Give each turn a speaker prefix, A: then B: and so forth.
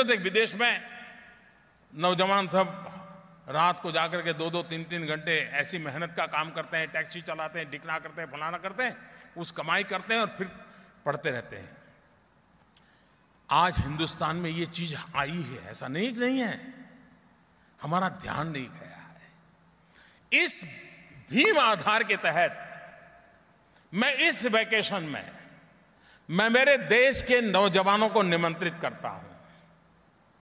A: तो देख विदेश में नौजवान सब रात को जाकर के दो दो तीन तीन घंटे ऐसी मेहनत का काम करते हैं टैक्सी चलाते हैं डिकना करते हैं फलाना करते हैं उस कमाई करते हैं और फिर पढ़ते रहते हैं आज हिंदुस्तान में ये चीज आई है ऐसा नहीं नहीं है हमारा ध्यान नहीं गया है इस भीम आधार के तहत मैं इस वैकेशन में मैं मेरे देश के नौजवानों को निमंत्रित करता हूं